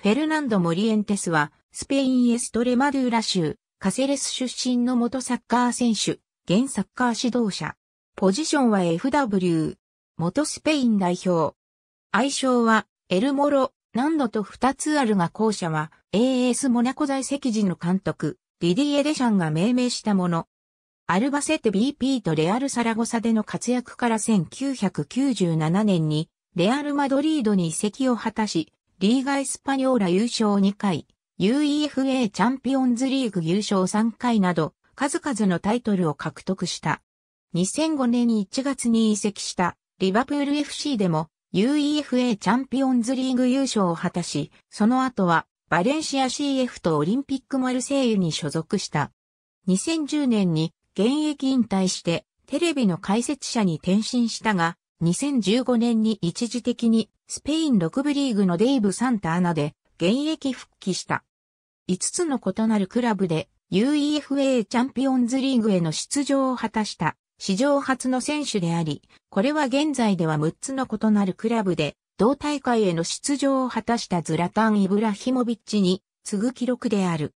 フェルナンド・モリエンテスは、スペインエストレマドゥーラ州、カセレス出身の元サッカー選手、現サッカー指導者。ポジションは FW、元スペイン代表。愛称は、エルモロ、何度と2つあるが校舎は、AS モナコ在籍時の監督、ディディエ・デシャンが命名したもの。アルバセテ BP とレアル・サラゴサでの活躍から1997年に、レアル・マドリードに移籍を果たし、リーガ・エスパニョーラ優勝2回、UEFA チャンピオンズリーグ優勝3回など、数々のタイトルを獲得した。2005年1月に移籍したリバプール FC でも UEFA チャンピオンズリーグ優勝を果たし、その後はバレンシア CF とオリンピックマルセイユに所属した。2010年に現役引退してテレビの解説者に転身したが、2015年に一時的にスペイン6部リーグのデイブ・サンタアナで現役復帰した。5つの異なるクラブで UEFA チャンピオンズリーグへの出場を果たした史上初の選手であり、これは現在では6つの異なるクラブで同大会への出場を果たしたズラタン・イブラヒモビッチに次ぐ記録である。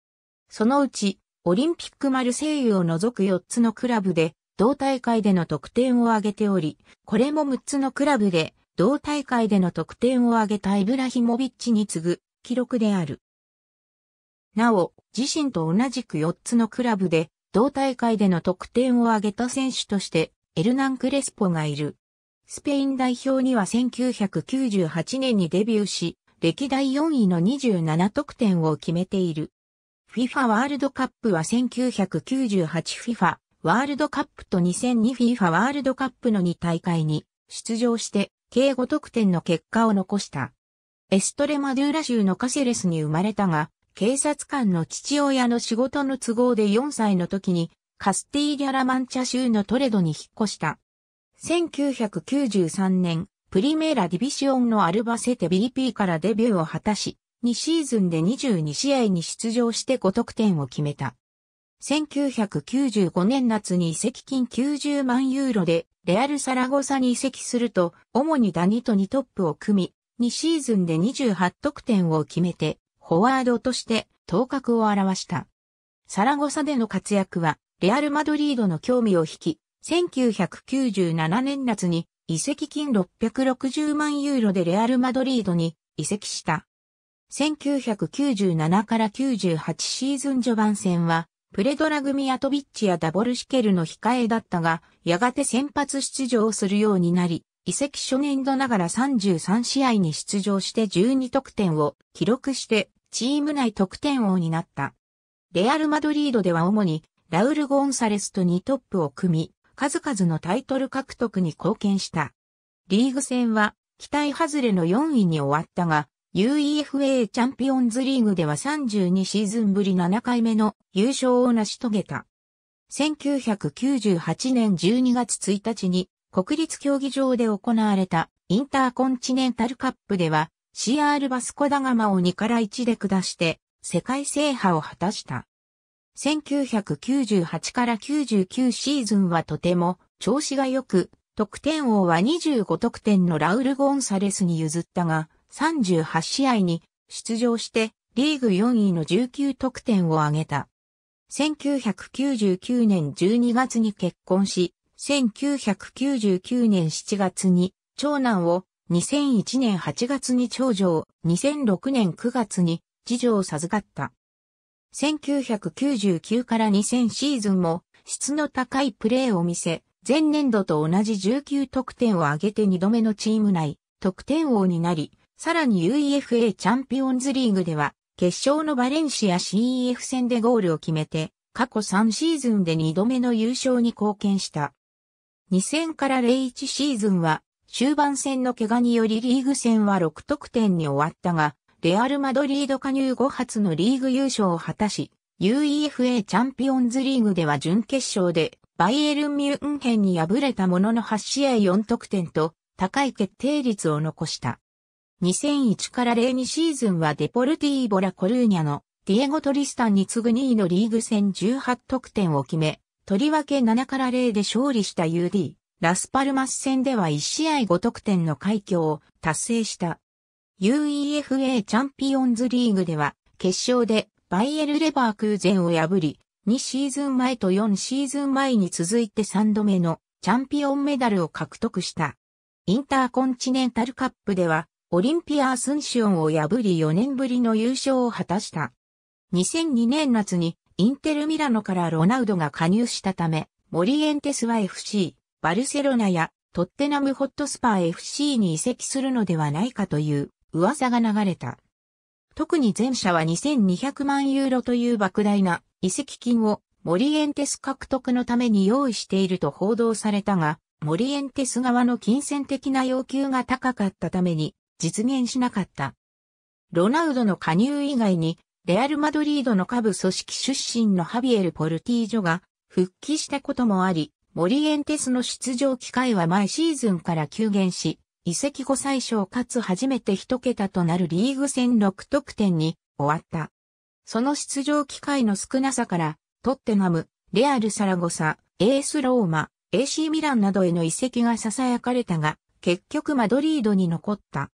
そのうち、オリンピックマルセイユを除く4つのクラブで同大会での得点を挙げており、これも6つのクラブで同大会での得点を挙げたイブラヒモビッチに次ぐ記録である。なお、自身と同じく4つのクラブで、同大会での得点を挙げた選手として、エルナン・クレスポがいる。スペイン代表には1998年にデビューし、歴代4位の27得点を決めている。FIFA ワールドカップは 1998FIFA ワールドカップと 2002FIFA ワールドカップの2大会に出場して計5得点の結果を残した。エストレマドゥーラ州のカセレスに生まれたが、警察官の父親の仕事の都合で4歳の時に、カスティーリャ・ラマンチャ州のトレドに引っ越した。1993年、プリメーラ・ディビシオンのアルバセテビリピーからデビューを果たし、2シーズンで22試合に出場して5得点を決めた。1995年夏に移籍金90万ユーロでレアル・サラゴサに移籍すると、主にダニと2トップを組み、2シーズンで28得点を決めて、フォワードとして頭角を現した。サラゴサでの活躍は、レアル・マドリードの興味を引き、1997年夏に移籍金660万ユーロでレアル・マドリードに移籍した。1997から98シーズン序盤戦はプレドラ組アトビッチやダボルシケルの控えだったが、やがて先発出場するようになり、移籍初年度ながら33試合に出場して12得点を記録してチーム内得点王になった。レアル・マドリードでは主にラウル・ゴンサレスと2トップを組み、数々のタイトル獲得に貢献した。リーグ戦は期待外れの4位に終わったが、UEFA チャンピオンズリーグでは32シーズンぶり7回目の優勝を成し遂げた。1998年12月1日に国立競技場で行われたインターコンチネンタルカップでは CR バスコダガマを2から1で下して世界制覇を果たした。1998から99シーズンはとても調子が良く、得点王は25得点のラウル・ゴンサレスに譲ったが、38試合に出場してリーグ4位の19得点を挙げた。1999年12月に結婚し、1999年7月に長男を、2001年8月に長女を、2006年9月に次女を授かった。1999から2000シーズンも質の高いプレーを見せ、前年度と同じ19得点を挙げて2度目のチーム内、得点王になり、さらに UEFA チャンピオンズリーグでは、決勝のバレンシア CEF 戦でゴールを決めて、過去3シーズンで2度目の優勝に貢献した。2000から01シーズンは、終盤戦の怪我によりリーグ戦は6得点に終わったが、レアル・マドリード加入後初のリーグ優勝を果たし、UEFA チャンピオンズリーグでは準決勝で、バイエルン・ミュンヘンに敗れたものの8試合4得点と、高い決定率を残した。2001から02シーズンはデポルティーボラコルーニャのディエゴ・トリスタンに次ぐ2位のリーグ戦18得点を決め、とりわけ7から0で勝利した UD、ラスパルマス戦では1試合5得点の快挙を達成した。UEFA チャンピオンズリーグでは、決勝でバイエル・レバークーゼンを破り、2シーズン前と4シーズン前に続いて3度目のチャンピオンメダルを獲得した。インターコンチネンタルカップではオリンピア・アスンシオンを破り4年ぶりの優勝を果たした。2002年夏にインテル・ミラノからロナウドが加入したため、モリエンテスは FC、バルセロナやトッテナムホットスパー FC に移籍するのではないかという噂が流れた。特に前者は2200万ユーロという莫大な移籍金をモリエンテス獲得のために用意していると報道されたが、モリエンテス側の金銭的な要求が高かったために実現しなかった。ロナウドの加入以外に、レアル・マドリードの下部組織出身のハビエル・ポルティージョが復帰したこともあり、モリエンテスの出場機会は毎シーズンから急減し、移籍後最小かつ初めて一桁となるリーグ戦6得点に終わった。その出場機会の少なさから、トッテナム、レアル・サラゴサ、エース・ローマ、AC ミランなどへの移籍が囁かれたが、結局マドリードに残った。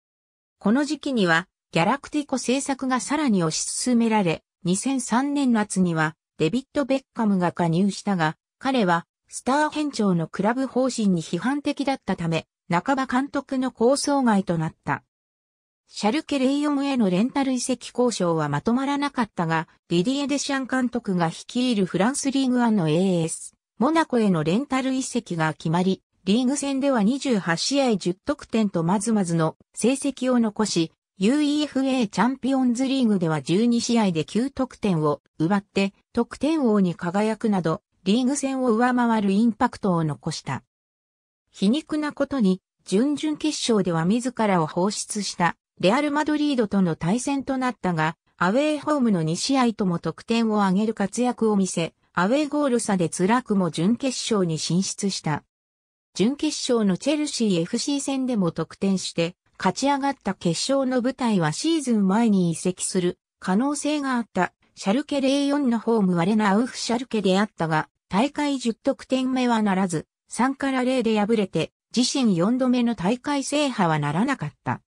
この時期には、ギャラクティコ制作がさらに推し進められ、2003年夏には、デビッド・ベッカムが加入したが、彼は、スター編長のクラブ方針に批判的だったため、半ば監督の構想外となった。シャルケ・レイオムへのレンタル移籍交渉はまとまらなかったが、ディディエ・デシャン監督が率いるフランスリーグ1の AS、モナコへのレンタル移籍が決まり、リーグ戦では28試合10得点とまずまずの成績を残し、UEFA チャンピオンズリーグでは12試合で9得点を奪って得点王に輝くなど、リーグ戦を上回るインパクトを残した。皮肉なことに、準々決勝では自らを放出したレアル・マドリードとの対戦となったが、アウェーホームの2試合とも得点を挙げる活躍を見せ、アウェーゴール差で辛くも準決勝に進出した。準決勝のチェルシー FC 戦でも得点して、勝ち上がった決勝の舞台はシーズン前に移籍する可能性があったシャルケ04のホーム割れなアウフシャルケであったが、大会10得点目はならず、3から0で敗れて、自身4度目の大会制覇はならなかった。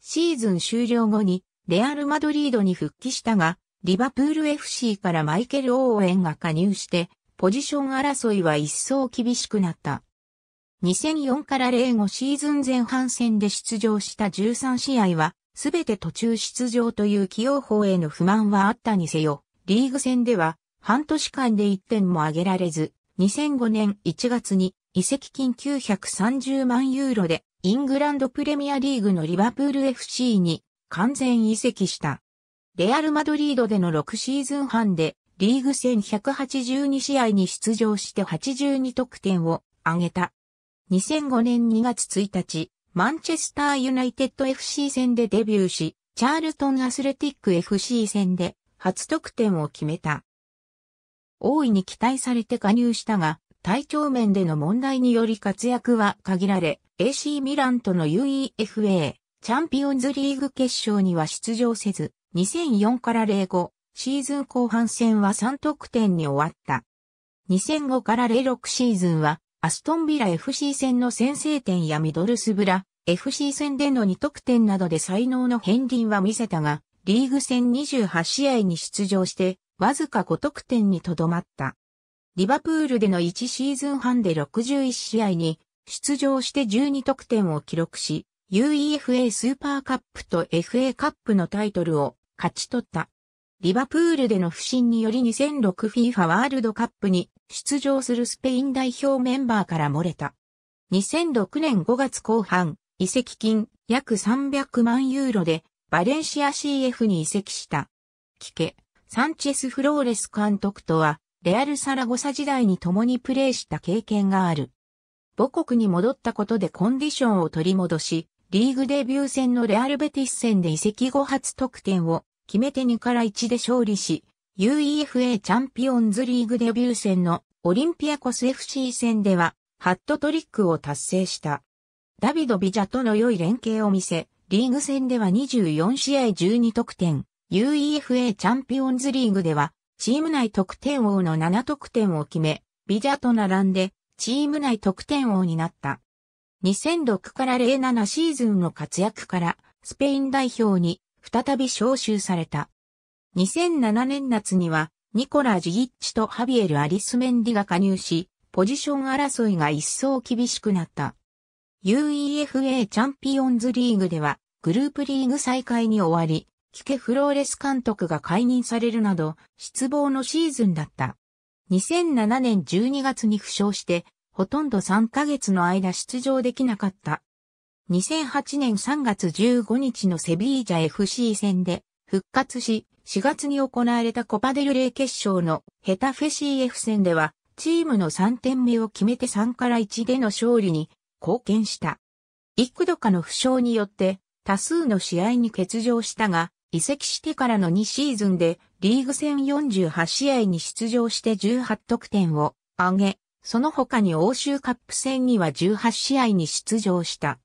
シーズン終了後に、レアル・マドリードに復帰したが、リバプール FC からマイケル・オーエンが加入して、ポジション争いは一層厳しくなった。2004から05シーズン前半戦で出場した13試合は、すべて途中出場という起用法への不満はあったにせよ、リーグ戦では半年間で1点も挙げられず、2005年1月に移籍金930万ユーロでイングランドプレミアリーグのリバプール FC に完全移籍した。レアル・マドリードでの6シーズン半でリーグ戦182試合に出場して82得点を挙げた。2005年2月1日、マンチェスターユナイテッド FC 戦でデビューし、チャールトンアスレティック FC 戦で初得点を決めた。大いに期待されて加入したが、体調面での問題により活躍は限られ、AC ミランとの UEFA チャンピオンズリーグ決勝には出場せず、2004から05シーズン後半戦は3得点に終わった。2005から06シーズンはアストンビラ FC 戦の先制点やミドルスブラ FC 戦での2得点などで才能の片鱗は見せたが、リーグ戦28試合に出場して、わずか5得点にとどまった。リバプールでの1シーズン半で61試合に出場して12得点を記録し、UEFA スーパーカップと FA カップのタイトルを勝ち取った。リバプールでの不振により 2006FIFA ワールドカップに出場するスペイン代表メンバーから漏れた。2006年5月後半、移籍金約300万ユーロでバレンシア CF に移籍した。キケ、サンチェス・フローレス監督とは、レアル・サラゴサ時代に共にプレーした経験がある。母国に戻ったことでコンディションを取り戻し、リーグデビュー戦のレアル・ベティス戦で移籍後初得点を決めて2から1で勝利し、UEFA チャンピオンズリーグデビュー戦のオリンピアコス FC 戦では、ハットトリックを達成した。ダビド・ビジャとの良い連携を見せ、リーグ戦では24試合12得点、UEFA チャンピオンズリーグでは、チーム内得点王の7得点を決め、ビジャと並んで、チーム内得点王になった。2006から07シーズンの活躍から、スペイン代表に再び招集された。2007年夏には、ニコラ・ジギッチとハビエル・アリスメンディが加入し、ポジション争いが一層厳しくなった。UEFA チャンピオンズリーグでは、グループリーグ再開に終わり、キケ・フローレス監督が解任されるなど、失望のシーズンだった。2007年12月に負傷して、ほとんど3ヶ月の間出場できなかった。2008年3月15日のセビージャ FC 戦で復活し、4月に行われたコパデルレイ決勝のヘタフェ CF 戦では、チームの3点目を決めて3から1での勝利に貢献した。幾度かの負傷によって多数の試合に欠場したが、移籍してからの2シーズンでリーグ戦48試合に出場して18得点を上げ、その他に欧州カップ戦には18試合に出場した。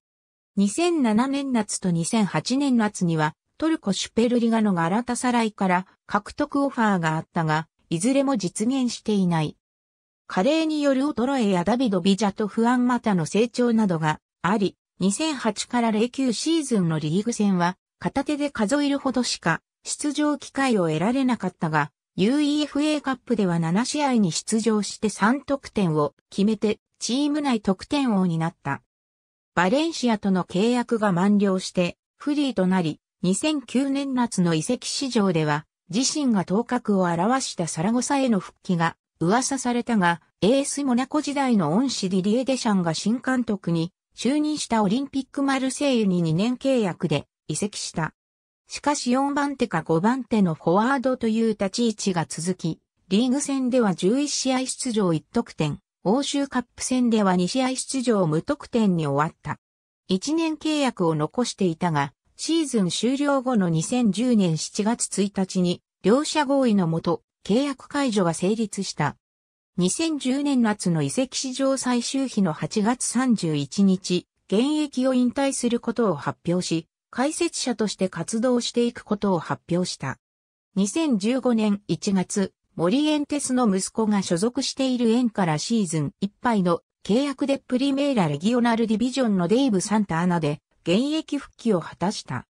2007年夏と2008年夏にはトルコシュペルリガのガラタサライから獲得オファーがあったが、いずれも実現していない。加齢による衰えやダビド・ビジャと不安またの成長などがあり、2008から09シーズンのリーグ戦は片手で数えるほどしか出場機会を得られなかったが、UEFA カップでは7試合に出場して3得点を決めてチーム内得点王になった。バレンシアとの契約が満了してフリーとなり、2009年夏の移籍市場では、自身が頭角を表したサラゴサへの復帰が噂されたが、エースモナコ時代の恩師ディリエ・デシャンが新監督に就任したオリンピックマルセイユに2年契約で移籍した。しかし4番手か5番手のフォワードという立ち位置が続き、リーグ戦では11試合出場1得点、欧州カップ戦では2試合出場無得点に終わった。1年契約を残していたが、シーズン終了後の2010年7月1日に、両者合意のもと、契約解除が成立した。2010年夏の移籍史上最終日の8月31日、現役を引退することを発表し、解説者として活動していくことを発表した。2015年1月、森エンテスの息子が所属している園からシーズンいっぱいの契約でプリメーラレギオナルディビジョンのデイブ・サンターナで現役復帰を果たした。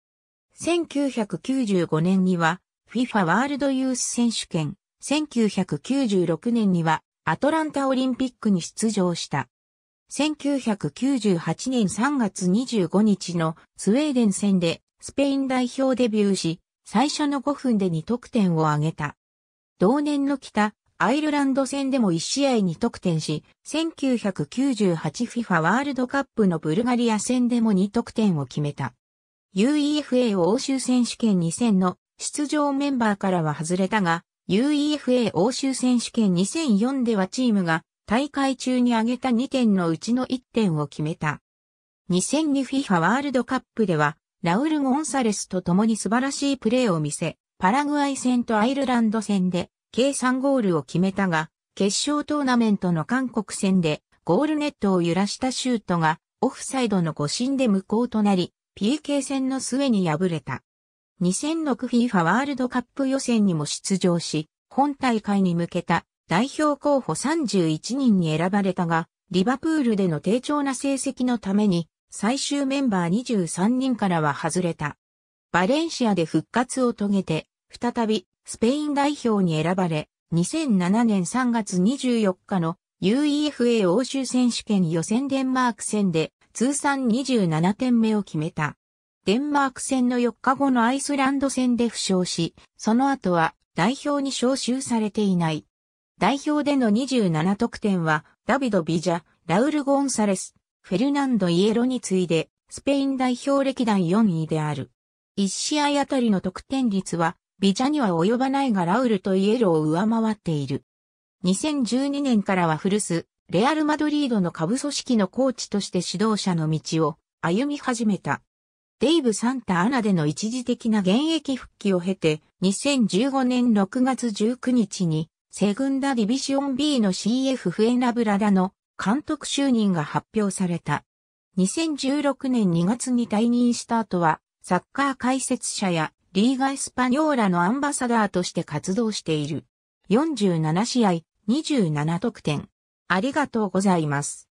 1995年には FIFA ワールドユース選手権、1996年にはアトランタオリンピックに出場した。1998年3月25日のスウェーデン戦でスペイン代表デビューし、最初の5分で2得点を挙げた。同年の北アイルランド戦でも1試合2得点し、1998FIFA ワールドカップのブルガリア戦でも2得点を決めた。UEFA 欧州選手権2000の出場メンバーからは外れたが、UEFA 欧州選手権2004ではチームが大会中に挙げた2点のうちの1点を決めた。2002FIFA ワールドカップでは、ラウル・ゴンサレスと共に素晴らしいプレーを見せ、パラグアイ戦とアイルランド戦で計3ゴールを決めたが、決勝トーナメントの韓国戦でゴールネットを揺らしたシュートがオフサイドの誤審で無効となり、PK 戦の末に敗れた。2006 FIFA ワールドカップ予選にも出場し、本大会に向けた代表候補31人に選ばれたが、リバプールでの低調な成績のために、最終メンバー23人からは外れた。バレンシアで復活を遂げて、再びスペイン代表に選ばれ、2007年3月24日の UEFA 欧州選手権予選デンマーク戦で通算27点目を決めた。デンマーク戦の4日後のアイスランド戦で負傷し、その後は代表に招集されていない。代表での27得点はダビド・ビジャ、ラウル・ゴンサレス、フェルナンド・イエロに次いでスペイン代表歴代4位である。1試合あたりの得点率はビジャには及ばないがラウルとイエロを上回っている。2012年からは古巣、レアル・マドリードの下部組織のコーチとして指導者の道を歩み始めた。デイブ・サンタアナでの一時的な現役復帰を経て、2015年6月19日に、セグンダ・ディビシオン B の CF フエナブラダの監督就任が発表された。2016年2月に退任した後は、サッカー解説者やリーガ・エスパニョーラのアンバサダーとして活動している。47試合、27得点。ありがとうございます。